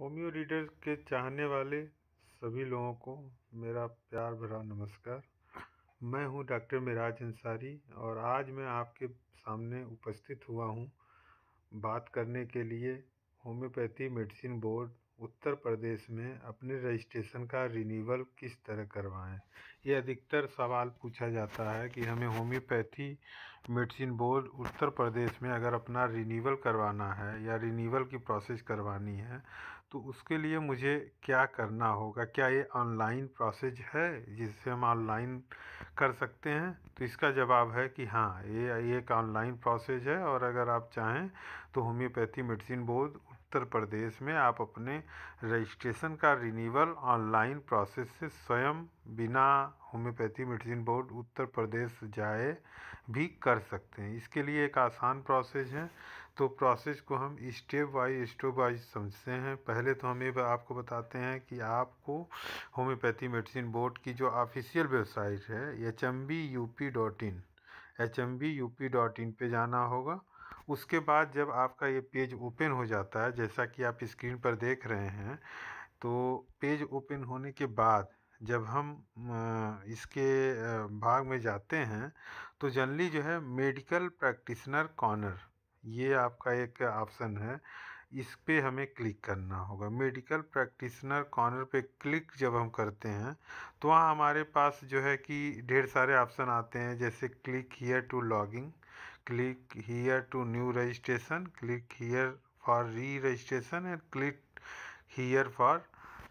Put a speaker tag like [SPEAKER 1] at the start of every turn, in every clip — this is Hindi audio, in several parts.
[SPEAKER 1] होम्यो रीडर के चाहने वाले सभी लोगों को मेरा प्यार भरा नमस्कार मैं हूं डॉक्टर मिराज अंसारी और आज मैं आपके सामने उपस्थित हुआ हूं बात करने के लिए homeopathy medicine board Uttar Pradesh में अपने रजिस्ट्रेशन का रिन्यूअल किस तरह करवाएं ये अधिकतर सवाल पूछा जाता है कि हमें homeopathy medicine board Uttar Pradesh में अगर अपना रिन्यूअल करवाना है या रिन्यूअल की प्रोसेस करवानी है तो उसके लिए मुझे क्या करना होगा क्या ये ऑनलाइन प्रोसेस है जिससे हम ऑनलाइन कर सकते हैं तो इसका जवाब है कि हाँ ये एक ऑनलाइन प्रोसेस है और अगर आप चाहें तो homeopathy medicine board Uttar Pradesh में आप अपने रजिस्ट्रेशन का रिन्यूअल ऑनलाइन प्रोसेस से स्वयं बिना homeopathy medicine board Uttar Pradesh जाए भी कर सकते हैं इसके लिए एक आसान प्रोसेस है तो प्रोसेस को हम स्टेप बाई स्टेप बाई समझते हैं पहले तो हम ये आपको बताते हैं कि आपको होम्योपैथी मेडिसिन बोर्ड की जो ऑफिशियल वेबसाइट है H M B U P dot in H M B U P dot in पर जाना होगा उसके बाद जब आपका ये पेज ओपन हो जाता है जैसा कि आप स्क्रीन पर देख रहे हैं तो पेज ओपन होने के बाद जब हम इसके भाग में जाते हैं तो जनरली जो है मेडिकल प्रैक्टिशनर कॉर्नर ये आपका एक ऑप्शन है इस पर हमें क्लिक करना होगा मेडिकल प्रैक्टिशनर कॉर्नर पे क्लिक जब हम करते हैं तो वहाँ हमारे पास जो है कि ढेर सारे ऑप्शन आते हैं जैसे click here to logging click here to new registration click here for re registration and click here for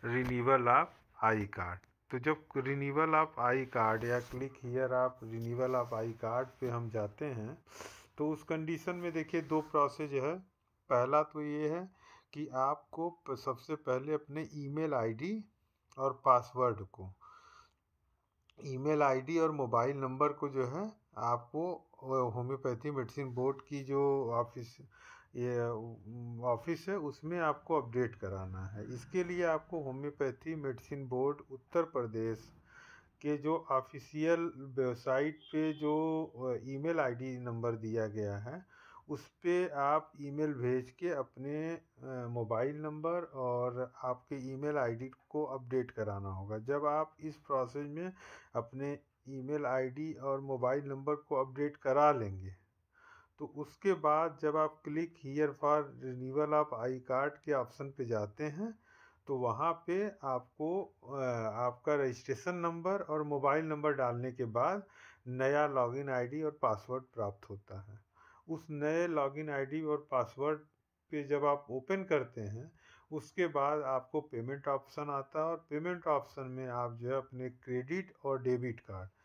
[SPEAKER 1] renewal of I card तो जब रिनीवल ऑफ आई कार्ड या click here of renewal of I card पे हम जाते हैं तो उस कंडीशन में देखिए दो प्रोसेस है पहला तो ये है कि आपको सबसे पहले अपने ईमेल आईडी और पासवर्ड को ईमेल आईडी और मोबाइल नंबर को जो है आपको होम्योपैथी मेडिसिन बोर्ड की जो ऑफिस ये ऑफिस है उसमें आपको अपडेट कराना है इसके लिए आपको homeopathy medicine board Uttar Pradesh के जो ऑफिशियल वेबसाइट पे जो ईमेल आईडी नंबर दिया गया है उस पर आप ईमेल भेज के अपने मोबाइल नंबर और आपके ईमेल आईडी को अपडेट कराना होगा जब आप इस प्रोसेस में अपने ईमेल आईडी और मोबाइल नंबर को अपडेट करा लेंगे तो उसके बाद जब आप click here for renewal of I card के ऑप्शन पे जाते हैं तो वहाँ पे आपको आपका रजिस्ट्रेशन नंबर और मोबाइल नंबर डालने के बाद नया लॉगिन आईडी और पासवर्ड प्राप्त होता है उस नए लॉगिन आईडी और पासवर्ड पे जब आप ओपन करते हैं उसके बाद आपको पेमेंट ऑप्शन आता है और पेमेंट ऑप्शन में आप जो है अपने क्रेडिट और डेबिट कार्ड